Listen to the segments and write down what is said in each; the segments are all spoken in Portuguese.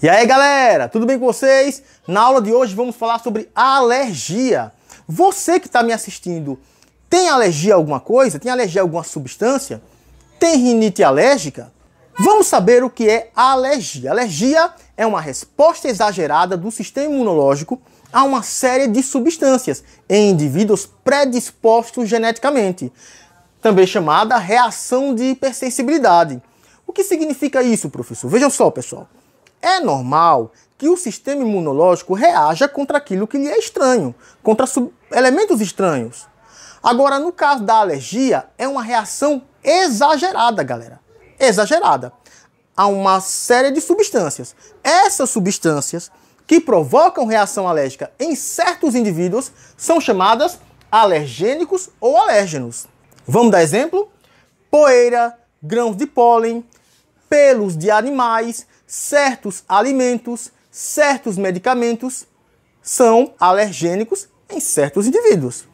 E aí galera, tudo bem com vocês? Na aula de hoje vamos falar sobre alergia. Você que está me assistindo tem alergia a alguma coisa? Tem alergia a alguma substância? Tem rinite alérgica? Vamos saber o que é alergia. Alergia é uma resposta exagerada do sistema imunológico a uma série de substâncias em indivíduos predispostos geneticamente, também chamada reação de hipersensibilidade. O que significa isso, professor? Vejam só, pessoal. É normal que o sistema imunológico reaja contra aquilo que lhe é estranho, contra elementos estranhos. Agora, no caso da alergia, é uma reação exagerada, galera. Exagerada. Há uma série de substâncias. Essas substâncias que provocam reação alérgica em certos indivíduos são chamadas alergênicos ou alérgenos. Vamos dar exemplo? Poeira, grãos de pólen, pelos de animais, certos alimentos, certos medicamentos são alergênicos em certos indivíduos.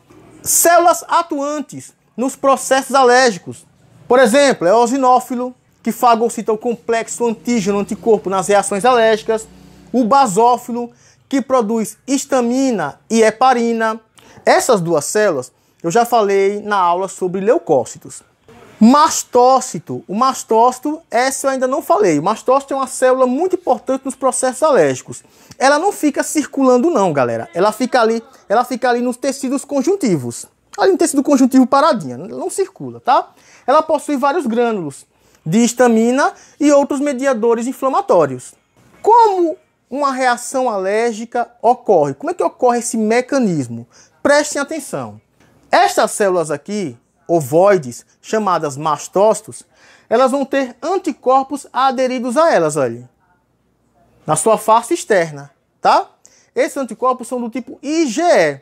Células atuantes nos processos alérgicos. Por exemplo, é o eosinófilo, que fagocita o complexo antígeno anticorpo nas reações alérgicas, o basófilo, que produz histamina e heparina. Essas duas células eu já falei na aula sobre leucócitos. Mastócito. O mastócito, essa eu ainda não falei. O mastócito é uma célula muito importante nos processos alérgicos. Ela não fica circulando não, galera. Ela fica ali, ela fica ali nos tecidos conjuntivos. Ali no tecido conjuntivo paradinha, não circula, tá? Ela possui vários grânulos de histamina e outros mediadores inflamatórios. Como uma reação alérgica ocorre? Como é que ocorre esse mecanismo? Prestem atenção. Estas células aqui, ovoides, chamadas mastócitos, elas vão ter anticorpos aderidos a elas, olha. Na sua face externa, tá? Esses anticorpos são do tipo IgE.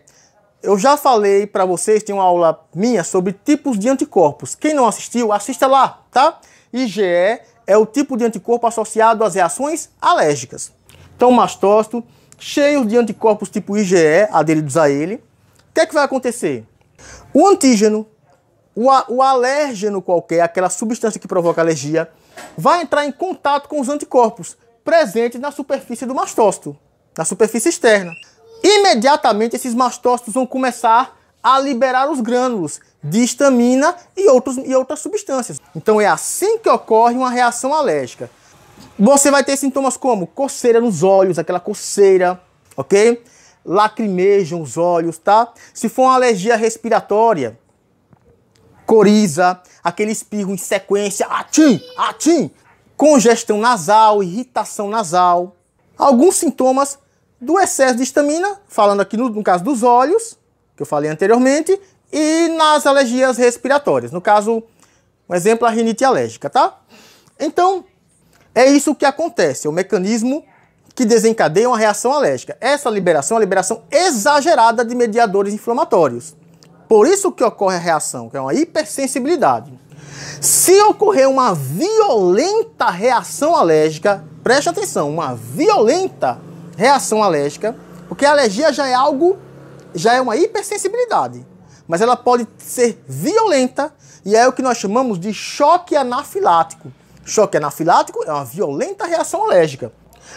Eu já falei para vocês, tem uma aula minha sobre tipos de anticorpos. Quem não assistiu, assista lá, tá? IgE é o tipo de anticorpo associado às reações alérgicas. Então, mastócito, cheio de anticorpos tipo IgE aderidos a ele. O que é que vai acontecer? O antígeno o, o alérgeno qualquer, aquela substância que provoca alergia, vai entrar em contato com os anticorpos presentes na superfície do mastócito, na superfície externa. Imediatamente, esses mastócitos vão começar a liberar os grânulos de histamina e, outros, e outras substâncias. Então é assim que ocorre uma reação alérgica. Você vai ter sintomas como coceira nos olhos, aquela coceira, ok? Lacrimejam os olhos, tá? Se for uma alergia respiratória, coriza, aquele espirro em sequência, atim, atim, congestão nasal, irritação nasal. Alguns sintomas do excesso de estamina, falando aqui no, no caso dos olhos, que eu falei anteriormente, e nas alergias respiratórias. No caso, um exemplo, a rinite alérgica, tá? Então, é isso que acontece, é o mecanismo que desencadeia uma reação alérgica. Essa liberação é a liberação exagerada de mediadores inflamatórios por isso que ocorre a reação, que é uma hipersensibilidade. Se ocorrer uma violenta reação alérgica, preste atenção, uma violenta reação alérgica, porque a alergia já é algo, já é uma hipersensibilidade, mas ela pode ser violenta e é o que nós chamamos de choque anafilático. Choque anafilático é uma violenta reação alérgica.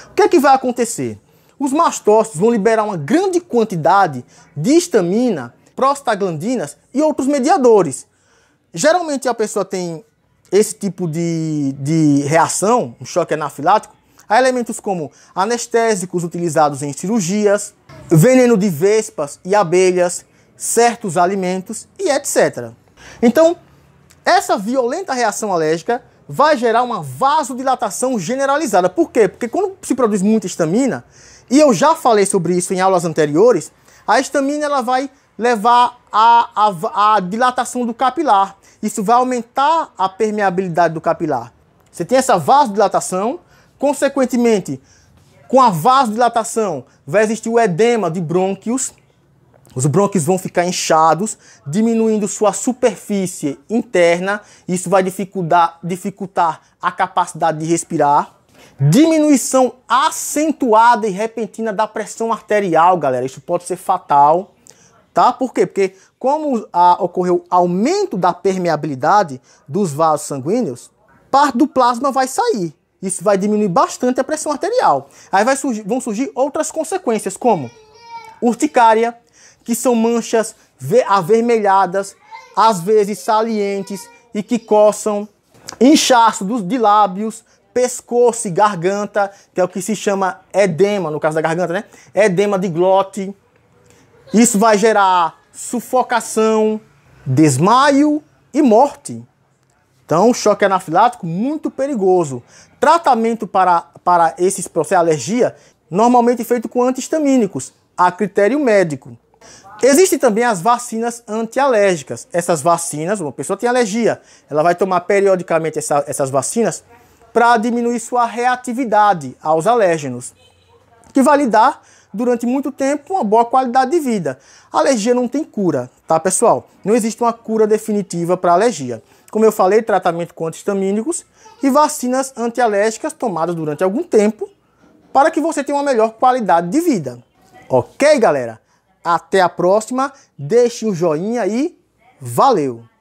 O que é que vai acontecer? Os mastócitos vão liberar uma grande quantidade de histamina prostaglandinas e outros mediadores. Geralmente a pessoa tem esse tipo de, de reação, um choque anafilático, a elementos como anestésicos utilizados em cirurgias, veneno de vespas e abelhas, certos alimentos e etc. Então, essa violenta reação alérgica vai gerar uma vasodilatação generalizada. Por quê? Porque quando se produz muita estamina, e eu já falei sobre isso em aulas anteriores, a estamina ela vai levar à, à, à dilatação do capilar. Isso vai aumentar a permeabilidade do capilar. Você tem essa vasodilatação, consequentemente, com a vasodilatação vai existir o edema de brônquios. Os brônquios vão ficar inchados, diminuindo sua superfície interna. Isso vai dificultar, dificultar a capacidade de respirar. Diminuição acentuada e repentina da pressão arterial, galera. Isso pode ser fatal tá? Por quê? Porque como a, ocorreu aumento da permeabilidade dos vasos sanguíneos, parte do plasma vai sair. Isso vai diminuir bastante a pressão arterial. Aí vai surgir, vão surgir outras consequências, como urticária, que são manchas avermelhadas, às vezes salientes e que coçam, inchaço dos, de lábios, pescoço e garganta, que é o que se chama edema, no caso da garganta, né? Edema de glote, isso vai gerar sufocação, desmaio e morte. Então, choque anafilático muito perigoso. Tratamento para, para esses processos, é alergia, normalmente feito com antihistamínicos, a critério médico. Existem também as vacinas antialérgicas. Essas vacinas, uma pessoa tem alergia, ela vai tomar periodicamente essa, essas vacinas para diminuir sua reatividade aos alérgenos, que vai lhe dar durante muito tempo uma boa qualidade de vida. A alergia não tem cura, tá pessoal? Não existe uma cura definitiva para alergia. Como eu falei, tratamento com antihistamínicos e vacinas antialérgicas tomadas durante algum tempo para que você tenha uma melhor qualidade de vida. Ok, galera? Até a próxima. Deixe um joinha aí valeu!